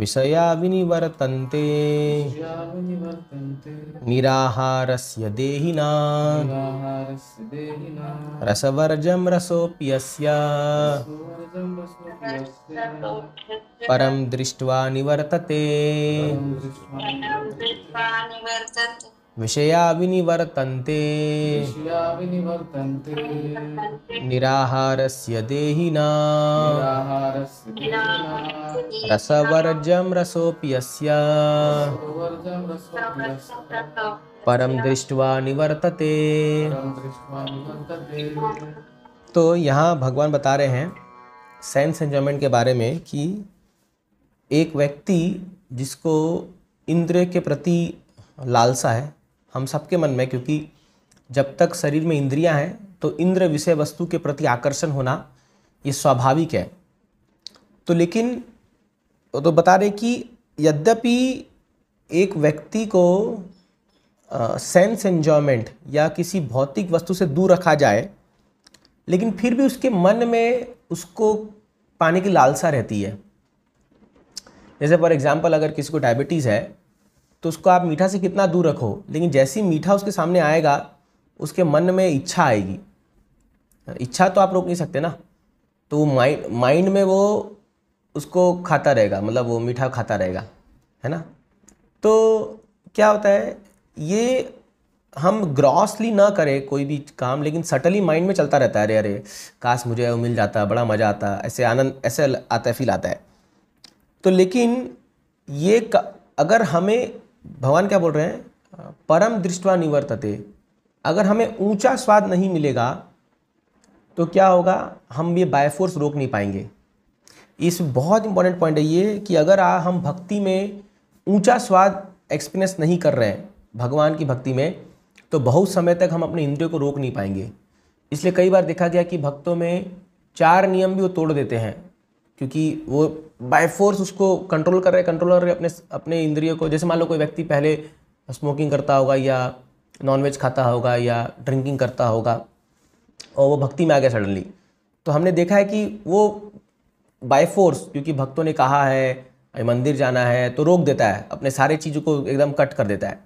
विषया विनिवर्तन्ते निराहारस्य देहिना रसवर्जं रसोऽप्यस्य परं दृष्ट्वा निवर्तते विषया विनिवर्तन्ते निराहारस्य देहिना रसवर्जं रसोऽप्यस्य परम दृष्ट्वा निवर्तते तो यहाँ भगवान बता रहे हैं सेंस एन्जॉयमेंट के बारे में कि एक व्यक्ति जिसको इंद्रिय के प्रति लालसा है हम सबके मन में क्योंकि जब तक शरीर में इंद्रियां हैं तो इंद्र विषय वस्तु के प्रति आकर्षण होना ये स्वाभाविक है तो लेकिन वो तो बता रहे कि यद्यपि एक व्यक्ति को सेंस एन्जॉयमेंट या किसी भौतिक वस्तु से दूर रखा जाए लेकिन फिर भी उसके मन में उसको पाने की लालसा रहती है जैसे फॉर एग्ज़ाम्पल अगर किसी को डायबिटीज़ है तो उसको आप मीठा से कितना दूर रखो लेकिन जैसे ही मीठा उसके सामने आएगा उसके मन में इच्छा आएगी इच्छा तो आप रोक नहीं सकते ना तो वो माइंड माइंड में वो उसको खाता रहेगा मतलब वो मीठा खाता रहेगा है ना तो क्या होता है ये हम ग्रॉसली ना करें कोई भी काम लेकिन सटली माइंड में चलता रहता है अरे अरे काश मुझे वो मिल जाता बड़ा मज़ा आता ऐसे आनंद ऐसे आता है फील आता है तो लेकिन ये अगर हमें भगवान क्या बोल रहे हैं परम दृष्टवा निवर्तते अगर हमें ऊंचा स्वाद नहीं मिलेगा तो क्या होगा हम ये बायफोर्स रोक नहीं पाएंगे इस बहुत इंपॉर्टेंट पॉइंट है ये कि अगर आ, हम भक्ति में ऊंचा स्वाद एक्सपीरियंस नहीं कर रहे हैं भगवान की भक्ति में तो बहुत समय तक हम अपने इंद्रियों को रोक नहीं पाएंगे इसलिए कई बार देखा गया कि भक्तों में चार नियम भी वो तोड़ देते हैं क्योंकि वो बाय फोर्स उसको कंट्रोल कर रहे हैं कंट्रोल कर रहे अपने अपने इंद्रियों को जैसे मान लो कोई व्यक्ति पहले स्मोकिंग करता होगा या नॉनवेज खाता होगा या ड्रिंकिंग करता होगा और वो भक्ति में आ गया सडनली तो हमने देखा है कि वो बाय फोर्स क्योंकि भक्तों ने कहा है मंदिर जाना है तो रोक देता है अपने सारे चीज़ों को एकदम कट कर देता है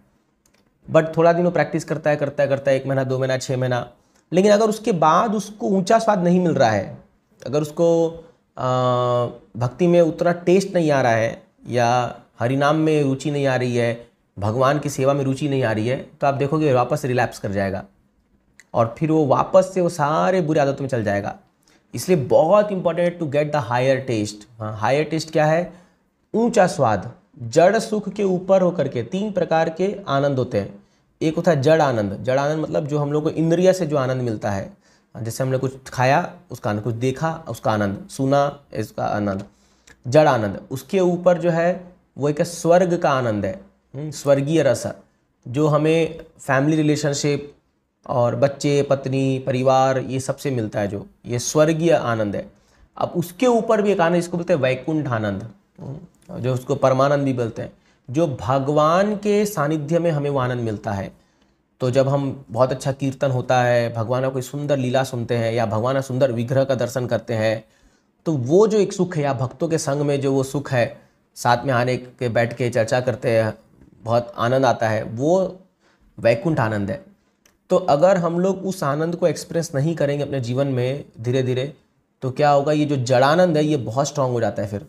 बट थोड़ा दिन वो प्रैक्टिस करता है करता है करता है एक महीना दो महीना छः महीना लेकिन अगर उसके बाद उसको ऊंचा स्वाद नहीं मिल रहा है अगर उसको भक्ति में उतना टेस्ट नहीं आ रहा है या हरिनाम में रुचि नहीं आ रही है भगवान की सेवा में रुचि नहीं आ रही है तो आप देखोगे वापस रिलैप्स कर जाएगा और फिर वो वापस से वो सारे बुरे आदतों में चल जाएगा इसलिए बहुत important to get the higher taste हाँ हायर टेस्ट क्या है ऊंचा स्वाद जड़ सुख के ऊपर होकर के तीन प्रकार के आनंद होते हैं एक होता है जड़ आनंद जड़ आनंद मतलब जो हम लोग को इंद्रिया से जो आनंद मिलता है जैसे हमने कुछ खाया उसका आनंद कुछ देखा उसका आनंद सुना इसका आनंद जड़ आनंद उसके ऊपर जो है वो एक स्वर्ग का आनंद है हम्म, स्वर्गीय रस जो हमें फैमिली रिलेशनशिप और बच्चे पत्नी परिवार ये सबसे मिलता है जो ये स्वर्गीय आनंद है अब उसके ऊपर भी एक आनंद इसको बोलते हैं वैकुंठ आनंद हम्म, जो उसको परमानंद भी बोलते हैं जो भगवान के सानिध्य में हमें वो आनंद मिलता है तो जब हम बहुत अच्छा कीर्तन होता है भगवान कोई सुंदर लीला सुनते हैं या भगवान सुंदर विग्रह का दर्शन करते हैं तो वो जो एक सुख है या भक्तों के संग में जो वो सुख है साथ में आने के बैठ के चर्चा करते हैं बहुत आनंद आता है वो वैकुंठ आनंद है तो अगर हम लोग उस आनंद को एक्सप्रेस नहीं करेंगे अपने जीवन में धीरे धीरे तो क्या होगा ये जो जड़ानंद है ये बहुत स्ट्रांग हो जाता है फिर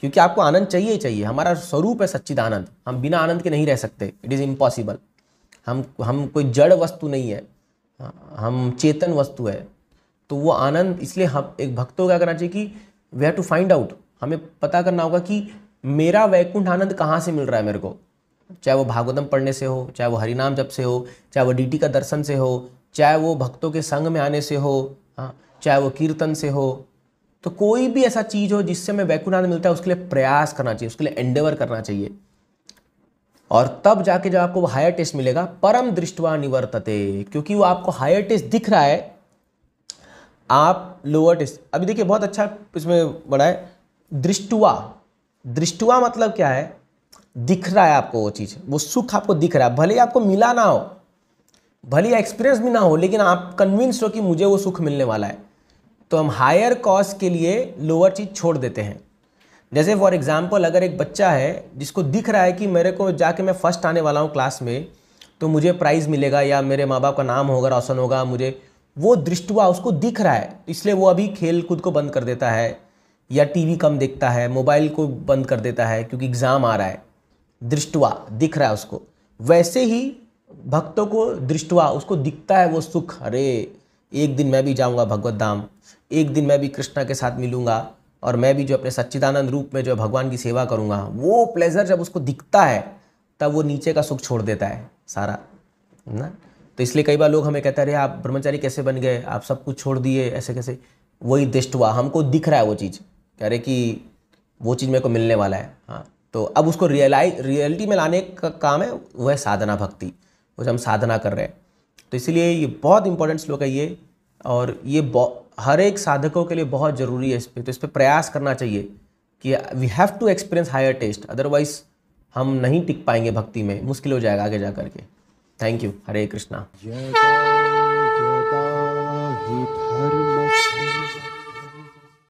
क्योंकि आपको आनंद चाहिए ही चाहिए हमारा स्वरूप है सच्चिद आनंद हम बिना आनंद के नहीं रह सकते इट इज़ इम्पॉसिबल हम हम कोई जड़ वस्तु नहीं है हम चेतन वस्तु है तो वो आनंद इसलिए हम एक भक्त को क्या करना चाहिए कि we have to find out हमें पता करना होगा कि मेरा वैकुंठ आनंद कहाँ से मिल रहा है मेरे को चाहे वो भागवतम पढ़ने से हो चाहे वो हरिनाम जप से हो चाहे वो डीटी का दर्शन से हो चाहे वो भक्तों के संग में आने से हो हाँ, चाहे वो कीर्तन से हो तो कोई भी ऐसा चीज़ हो जिससे हमें वैकुंठ आनंद मिलता है उसके लिए प्रयास करना चाहिए उसके लिए एंडेवर करना चाहिए और तब जाके जब आपको वो हायर टेस्ट मिलेगा परम दृष्टवा निवर्तते क्योंकि वो आपको हायर टेस्ट दिख रहा है आप लोअर टेस्ट अभी देखिए बहुत अच्छा इसमें बड़ा है दृष्टुआ दृष्टुआ मतलब क्या है दिख रहा है आपको वो चीज़ वो सुख आपको दिख रहा है भले आपको मिला ना हो भले एक्सपीरियंस भी ना हो लेकिन आप कन्विंस हो कि मुझे वो सुख मिलने वाला है तो हम हायर कॉज के लिए लोअर चीज़ छोड़ देते हैं जैसे फॉर एग्ज़ाम्पल अगर एक बच्चा है जिसको दिख रहा है कि मेरे को जाके मैं फ़र्स्ट आने वाला हूँ क्लास में तो मुझे प्राइज़ मिलेगा या मेरे माँ बाप का नाम होगा रोशन होगा मुझे वो दृष्टुआ उसको दिख रहा है तो इसलिए वो अभी खेल कूद को बंद कर देता है या टीवी कम देखता है मोबाइल को बंद कर देता है क्योंकि एग्ज़ाम आ रहा है दृष्टुआ दिख रहा है उसको वैसे ही भक्तों को दृष्टुआ उसको दिखता है वो सुख अरे एक दिन मैं भी जाऊंगा भगवत धाम एक दिन मैं भी कृष्णा के साथ मिलूंगा और मैं भी जो अपने सच्चिदानंद रूप में जो भगवान की सेवा करूँगा वो प्लेजर जब उसको दिखता है तब वो नीचे का सुख छोड़ देता है सारा ना तो इसलिए कई बार लोग हमें कहते हैं अरे आप ब्रह्मचारी कैसे बन गए आप सब कुछ छोड़ दिए ऐसे कैसे वही दृष्ट हुआ हमको दिख रहा है वो चीज़ कह रहे कि वो चीज़ मेरे को मिलने वाला है हाँ तो अब उसको रियलाइज रियलिटी में लाने का काम है वह है साधना भक्ति वो हम साधना कर रहे हैं तो इसलिए ये बहुत इंपॉर्टेंट श्लोक है ये और ये हर एक साधकों के लिए बहुत ज़रूरी है इस पर तो इस पर प्रयास करना चाहिए कि we have to experience higher taste otherwise हम नहीं टिक पाएंगे भक्ति में मुश्किल हो जाएगा आगे जा करके थैंक यू हरे कृष्णा